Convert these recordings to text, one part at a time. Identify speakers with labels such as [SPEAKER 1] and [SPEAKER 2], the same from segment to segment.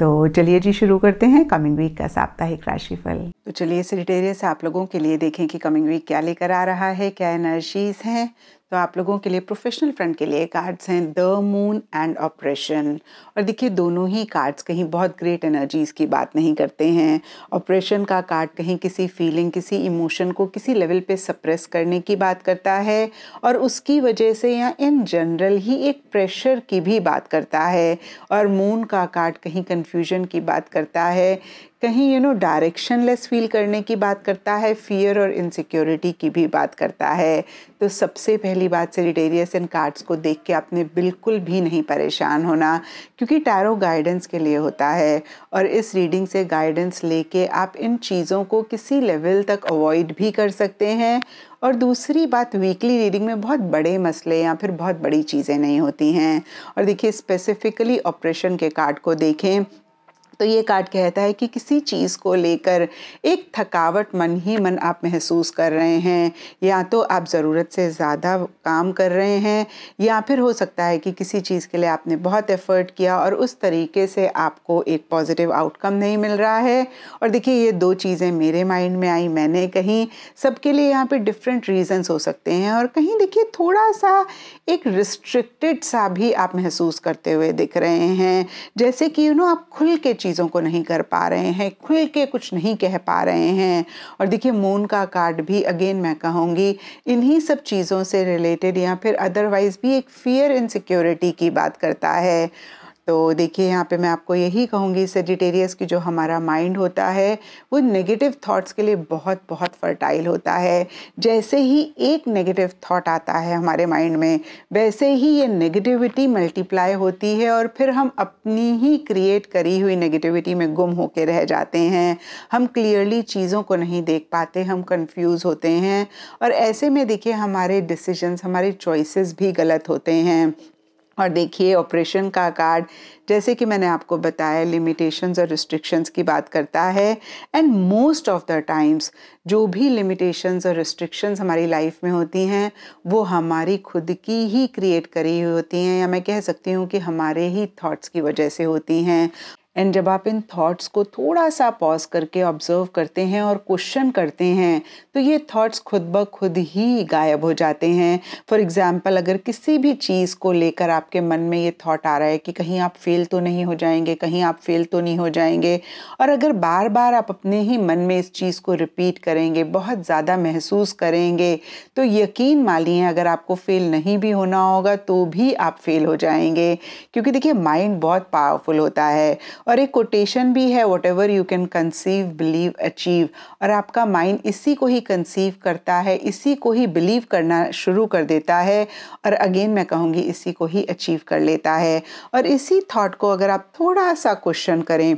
[SPEAKER 1] तो चलिए जी शुरू करते हैं कमिंग वीक का साप्ताहिक राशिफल तो चलिए सेजिटेरियस आप लोगों के लिए देखें कि कमिंग वीक क्या लेकर आ रहा है क्या एनर्जीज हैं तो आप लोगों के लिए प्रोफेशनल फ्रेंड के लिए कार्ड्स हैं द मून एंड ऑपरेशन और देखिए दोनों ही कार्ड्स कहीं बहुत ग्रेट एनर्जीज़ की बात नहीं करते हैं ऑपरेशन का कार्ड कहीं किसी फीलिंग किसी इमोशन को किसी लेवल पे सप्रेस करने की बात करता है और उसकी वजह से या इन जनरल ही एक प्रेशर की भी बात करता है और मून का कार्ड कहीं कन्फ्यूजन की बात करता है कहीं you know directionless feel करने की बात करता है फियर और इनसिक्योरिटी की भी बात करता है तो सबसे पहली बात सेरिटेरियस एंड कार्ड्स को देख के आपने बिल्कुल भी नहीं परेशान होना क्योंकि टैरो गाइडेंस के लिए होता है और इस रीडिंग से गाइडेंस लेके आप इन चीज़ों को किसी लेवल तक अवॉइड भी कर सकते हैं और दूसरी बात वीकली रीडिंग में बहुत बड़े मसले या फिर बहुत बड़ी चीज़ें नहीं होती हैं और देखिए स्पेसिफिकली ऑपरेशन के कार्ड को देखें तो ये कार्ड कहता है कि किसी चीज़ को लेकर एक थकावट मन ही मन आप महसूस कर रहे हैं या तो आप ज़रूरत से ज़्यादा काम कर रहे हैं या फिर हो सकता है कि किसी चीज़ के लिए आपने बहुत एफ़र्ट किया और उस तरीके से आपको एक पॉजिटिव आउटकम नहीं मिल रहा है और देखिए ये दो चीज़ें मेरे माइंड में आई मैंने कहीं सबके लिए यहाँ पर डिफरेंट रीज़न्स हो सकते हैं और कहीं देखिए थोड़ा सा एक रिस्ट्रिक्टेड सा भी आप महसूस करते हुए दिख रहे हैं जैसे कि यू नो आप खुल के चीज़ों को नहीं कर पा रहे हैं खुल के कुछ नहीं कह पा रहे हैं और देखिए मून का कार्ड भी अगेन मैं कहूँगी इन्हीं सब चीज़ों से रिलेटेड या फिर अदरवाइज़ भी एक फ़ियर इनसिक्योरिटी की बात करता है तो देखिए यहाँ पे मैं आपको यही कहूँगी सेजिटेरियस की जो हमारा माइंड होता है वो नेगेटिव थॉट्स के लिए बहुत बहुत फर्टाइल होता है जैसे ही एक नेगेटिव थॉट आता है हमारे माइंड में वैसे ही ये नेगेटिविटी मल्टीप्लाई होती है और फिर हम अपनी ही क्रिएट करी हुई नेगेटिविटी में गुम होकर रह जाते हैं हम क्लियरली चीज़ों को नहीं देख पाते हम कन्फ्यूज़ होते हैं और ऐसे में देखिए हमारे डिसीजंस हमारे चॉइसेस भी गलत होते हैं और देखिए ऑपरेशन का कार्ड जैसे कि मैंने आपको बताया लिमिटेशंस और रिस्ट्रिक्शंस की बात करता है and most of the times जो भी लिमिटेशंस और रिस्ट्रिक्शंस हमारी लाइफ में होती हैं वो हमारी खुद की ही क्रिएट करी हुई होती हैं या मैं कह सकती हूँ कि हमारे ही थॉट्स की वजह से होती हैं एंड जब आप इन थॉट्स को थोड़ा सा पॉज करके ऑब्जर्व करते हैं और क्वेश्चन करते हैं तो ये थॉट्स खुद ब खुद ही गायब हो जाते हैं फॉर एग्ज़ाम्पल अगर किसी भी चीज़ को लेकर आपके मन में ये थॉट आ रहा है कि कहीं आप फेल तो नहीं हो जाएंगे कहीं आप फेल तो नहीं हो जाएंगे और अगर बार बार आप अपने ही मन में इस चीज़ को रिपीट करेंगे बहुत ज़्यादा महसूस करेंगे तो यकीन मानिए अगर आपको फेल नहीं भी होना होगा तो भी आप फेल हो जाएंगे क्योंकि देखिए माइंड बहुत पावरफुल होता है और एक कोटेशन भी है whatever you can conceive believe achieve और आपका माइंड इसी को ही कंसीव करता है इसी को ही बिलीव करना शुरू कर देता है और अगेन मैं कहूँगी इसी को ही अचीव कर लेता है और इसी थाट को अगर आप थोड़ा सा क्वेश्चन करें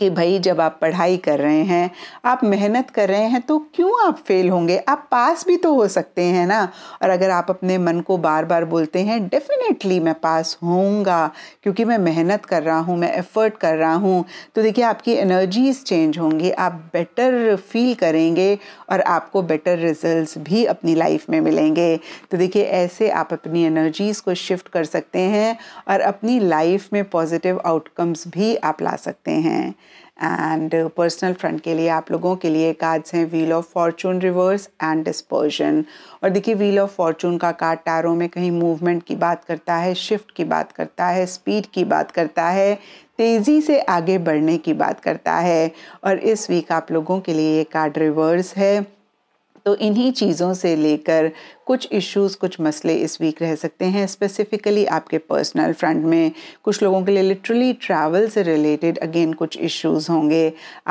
[SPEAKER 1] कि भाई जब आप पढ़ाई कर रहे हैं आप मेहनत कर रहे हैं तो क्यों आप फेल होंगे आप पास भी तो हो सकते हैं ना और अगर आप अपने मन को बार बार बोलते हैं डेफिनेटली मैं पास होऊंगा क्योंकि मैं मेहनत कर रहा हूँ मैं एफ़र्ट कर रहा हूँ तो देखिए आपकी एनर्जीज चेंज होंगी आप बेटर फील करेंगे और आपको बेटर रिजल्ट भी अपनी लाइफ में मिलेंगे तो देखिए ऐसे आप अपनी एनर्जीज़ को शिफ्ट कर सकते हैं और अपनी लाइफ में पॉजिटिव आउटकम्स भी आप ला सकते हैं एंड पर्सनल फ्रंट के लिए आप लोगों के लिए कार्ड्स हैं wheel of fortune reverse and dispersion और देखिए व्हील ऑफ फॉर्चून का कार्ड टैरो में कहीं मूवमेंट की बात करता है शिफ्ट की बात करता है स्पीड की बात करता है तेज़ी से आगे बढ़ने की बात करता है और इस वीक आप लोगों के लिए ये कार्ड रिवर्स है तो इन्हीं चीज़ों से लेकर कुछ इश्यूज कुछ मसले इस वीक रह सकते हैं स्पेसिफिकली आपके पर्सनल फ्रंट में कुछ लोगों के लिए लिटरली ट्रैवल से रिलेटेड अगेन कुछ इश्यूज होंगे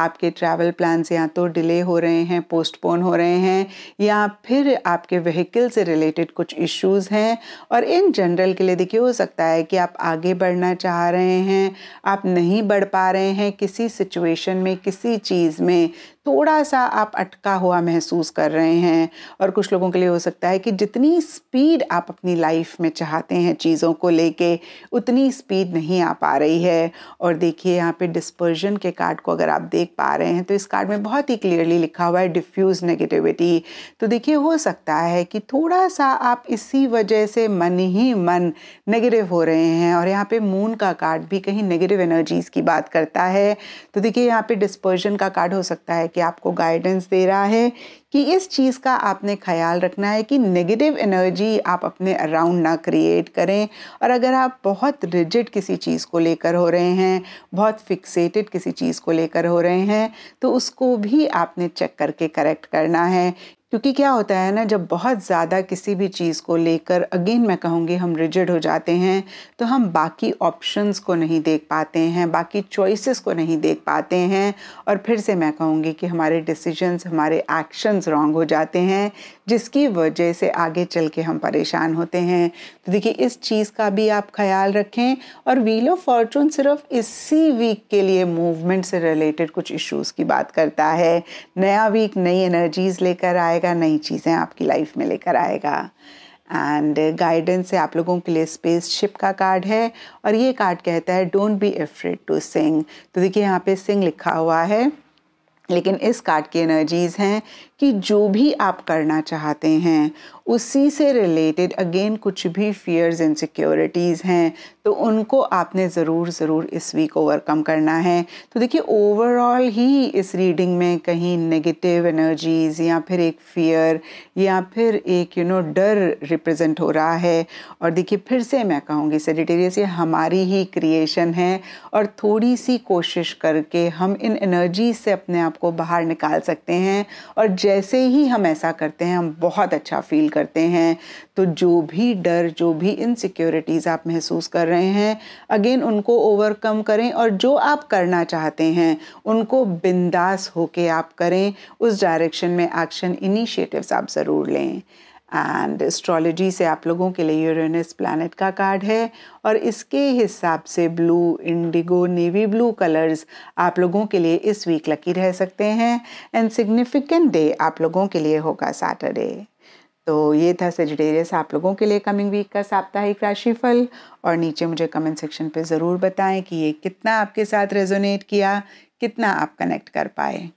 [SPEAKER 1] आपके ट्रैवल प्लान्स या तो डिले हो रहे हैं पोस्टपोन हो रहे हैं या फिर आपके व्हीकल से रिलेटेड कुछ इश्यूज़ हैं और इन जनरल के लिए देखिए हो सकता है कि आप आगे बढ़ना चाह रहे हैं आप नहीं बढ़ पा रहे हैं किसी सिचुएशन में किसी चीज़ में थोड़ा सा आप अटका हुआ महसूस कर रहे हैं और कुछ लोगों के लिए हो सकता है कि कि जितनी स्पीड आप अपनी लाइफ में चाहते हैं चीज़ों को लेके उतनी स्पीड नहीं आ पा रही है और देखिए यहाँ पे डिस्पर्जन के कार्ड को अगर आप देख पा रहे हैं तो इस कार्ड में बहुत ही क्लियरली लिखा हुआ है डिफ्यूज़ नेगेटिविटी तो देखिए हो सकता है कि थोड़ा सा आप इसी वजह से मन ही मन नेगेटिव हो रहे हैं और यहाँ पे मून का कार्ड भी कहीं नेगेटिव एनर्जीज़ की बात करता है तो देखिए यहाँ पे डिस्पर्जन का कार्ड हो सकता है कि आपको गाइडेंस दे रहा है कि इस चीज़ का आपने ख्याल रखना है कि नेगेटिव एनर्जी आप अपने अराउंड ना क्रिएट करें और अगर आप बहुत रिजिड किसी चीज़ को लेकर हो रहे हैं बहुत फिक्सेटेड किसी चीज़ को लेकर हो रहे हैं तो उसको भी आपने चेक करके करेक्ट करना है क्योंकि क्या होता है ना जब बहुत ज़्यादा किसी भी चीज़ को लेकर अगेन मैं कहूँगी हम रिजिड हो जाते हैं तो हम बाकी ऑप्शंस को नहीं देख पाते हैं बाकी चॉइसेस को नहीं देख पाते हैं और फिर से मैं कहूँगी कि हमारे डिसीजंस हमारे एक्शंस रॉन्ग हो जाते हैं जिसकी वजह से आगे चल के हम परेशान होते हैं तो देखिए इस चीज़ का भी आप ख्याल रखें और व्हील ऑफ फॉर्चून सिर्फ इसी वीक के लिए मूवमेंट से रिलेटेड कुछ इश्यूज़ की बात करता है नया वीक नई एनर्जीज़ लेकर आएगा नई चीज़ें आपकी लाइफ में लेकर आएगा एंड गाइडेंस से आप लोगों के लिए स्पेस शिप का कार्ड है और ये कार्ड कहता है don't be afraid to sing तो देखिए यहाँ पे सिंग लिखा हुआ है लेकिन इस कार्ड की एनर्जीज़ हैं कि जो भी आप करना चाहते हैं उसी से रिलेटेड अगेन कुछ भी फियर्स एंड सिक्योरिटीज़ हैं तो उनको आपने ज़रूर ज़रूर इस वीक ओवरकम करना है तो देखिए ओवरऑल ही इस रीडिंग में कहीं नेगेटिव एनर्जीज़ या फिर एक फियर या फिर एक यू नो डर रिप्रेजेंट हो रहा है और देखिए फिर से मैं कहूँगी सेडिटेरियस ये हमारी ही क्रिएशन है और थोड़ी सी कोशिश करके हम इन एनर्जीज से अपने आप को बाहर निकाल सकते हैं और जैसे ही हम ऐसा करते हैं हम बहुत अच्छा फील करते हैं तो जो भी डर जो भी इनसिक्योरिटीज़ आप महसूस कर रहे हैं अगेन उनको ओवरकम करें और जो आप करना चाहते हैं उनको बिंदास होके आप करें उस डायरेक्शन में एक्शन इनिशिएटिव्स आप ज़रूर लें एंड एस्ट्रोलॉजी से आप लोगों के लिए यूरेनस प्लानट का कार्ड है और इसके हिसाब से blue indigo navy blue colours आप लोगों के लिए इस वीक लकी रह सकते हैं एंड सिग्निफिकेंट डे आप लोगों के लिए होगा सैटरडे तो ये था सजडेरियस आप लोगों के लिए कमिंग वीक का साप्ताहिक राशिफल और नीचे मुझे कमेंट सेक्शन पर ज़रूर बताएं कि ये कितना आपके साथ रेजोनेट किया कितना आप कनेक्ट कर पाए